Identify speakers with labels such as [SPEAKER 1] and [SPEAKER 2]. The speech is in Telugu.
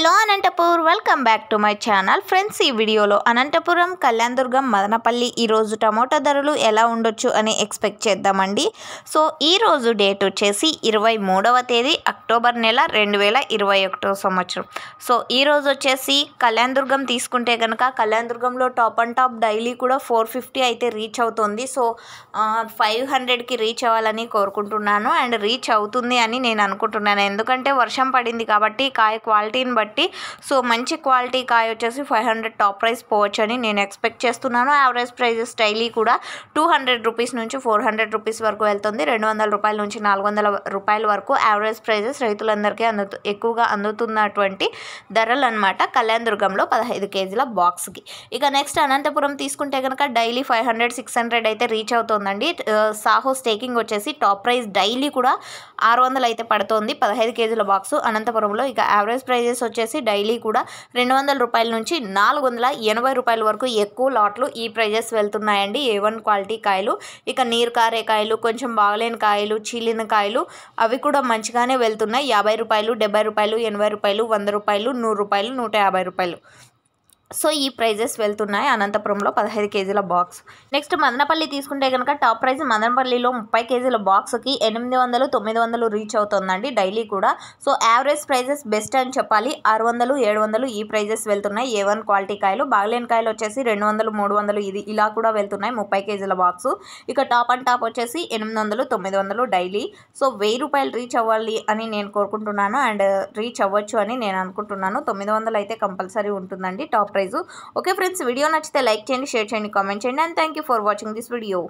[SPEAKER 1] hello Anantapur welcome back to my channel friends ఈ వీడియోలో అనంతపురం కళ్యాణదుర్గం మదనపల్లి ఈరోజు టమోటా ధరలు ఎలా ఉండొచ్చు అని ఎక్స్పెక్ట్ చేద్దామండి సో ఈరోజు డేట్ వచ్చేసి ఇరవై మూడవ తేదీ అక్టోబర్ నెల రెండు వేల ఇరవై ఒకటో సంవత్సరం సో ఈరోజు వచ్చేసి కళ్యాణదుర్గం తీసుకుంటే కనుక కళ్యాణదుర్గంలో టాప్ అండ్ టాప్ డైలీ కూడా ఫోర్ ఫిఫ్టీ అయితే రీచ్ అవుతుంది సో ఫైవ్ హండ్రెడ్కి రీచ్ అవ్వాలని కోరుకుంటున్నాను అండ్ రీచ్ అవుతుంది అని నేను అనుకుంటున్నాను ఎందుకంటే వర్షం పడింది కాబట్టి కాయ క్వాలిటీని బట్టి కాబట్టి సో మంచి క్వాలిటీ కాయ వచ్చేసి ఫైవ్ హండ్రెడ్ టాప్ ప్రైస్ పోవచ్చు అని నేను ఎక్స్పెక్ట్ చేస్తున్నాను యావరేజ్ ప్రైజెస్ డైలీ కూడా టూ హండ్రెడ్ రూపీస్ నుంచి ఫోర్ హండ్రెడ్ రూపీస్ వరకు వెళ్తుంది రెండు వందల రూపాయల నుంచి నాలుగు వందల రూపాయల వరకు యావరేజ్ ప్రైజెస్ రైతులందరికీ అందు ఎక్కువగా అందుతున్నటువంటి ధరలు అనమాట కళ్యాణ దుర్గంలో పదహైదు కేజీల బాక్స్కి ఇక నెక్స్ట్ అనంతపురం తీసుకుంటే కనుక daily five hundred six hundred అయితే రీచ్ అవుతుందండి సాహో స్టేకింగ్ వచ్చేసి టాప్ ప్రైస్ డైలీ కూడా ఆరు వందలు అయితే పడుతుంది పదహైదు కేజీల బాక్స్ అనంతపురంలో ఇక యావరేజ్ ప్రైజెస్ వచ్చేసి డైలీ కూడా రెండు వందల రూపాయల నుంచి నాలుగు వందల ఎనభై రూపాయల వరకు ఎక్కువ లాట్లు ఈ ప్రైజెస్ వెళ్తున్నాయండి ఏ వన్ క్వాలిటీ కాయలు ఇక నీరు కారే కాయలు కొంచెం బాగలేని కాయలు చీలిన కాయలు అవి కూడా మంచిగానే వెళ్తున్నాయి యాభై రూపాయలు డెబ్బై రూపాయలు ఎనభై రూపాయలు వంద రూపాయలు నూరు రూపాయలు నూట యాభై రూపాయలు సో ఈ ప్రైజెస్ వెళ్తున్నాయి అనంతపురంలో పదహైదు కేజీల బాక్స్ నెక్స్ట్ మదనపల్లి తీసుకుంటే కనుక టాప్ ప్రైజ్ మదనపల్లిలో ముప్పై కేజీల బాక్స్కి ఎనిమిది వందలు తొమ్మిది వందలు రీచ్ అవుతుందండి డైలీ కూడా సో యావరేజ్ ప్రైజెస్ బెస్ట్ అని చెప్పాలి ఆరు వందలు ఏడు వందలు ఈ ప్రైజెస్ వెళ్తున్నాయి ఏ వన్ క్వాలిటీ కాయలు బాగలేని కాయలు వచ్చేసి రెండు వందలు మూడు వందలు ఇది ఇలా కూడా వెళ్తున్నాయి ముప్పై కేజీల బాక్స్ ఇక టాప్ అండ్ టాప్ వచ్చేసి ఎనిమిది వందలు తొమ్మిది వందలు డైలీ సో వెయ్యి రూపాయలు రీచ్ అవ్వాలి అని నేను కోరుకుంటున్నాను అండ్ రీచ్ అవ్వచ్చు అని నేను అనుకుంటున్నాను తొమ్మిది వందలు అయితే కంపల్సరీ ఉంటుందండి top prize okay friends video నచ్చితే లైక్ చేయండి షేర్ చేయండి కామెంట్ చేయండి and thank for watching this video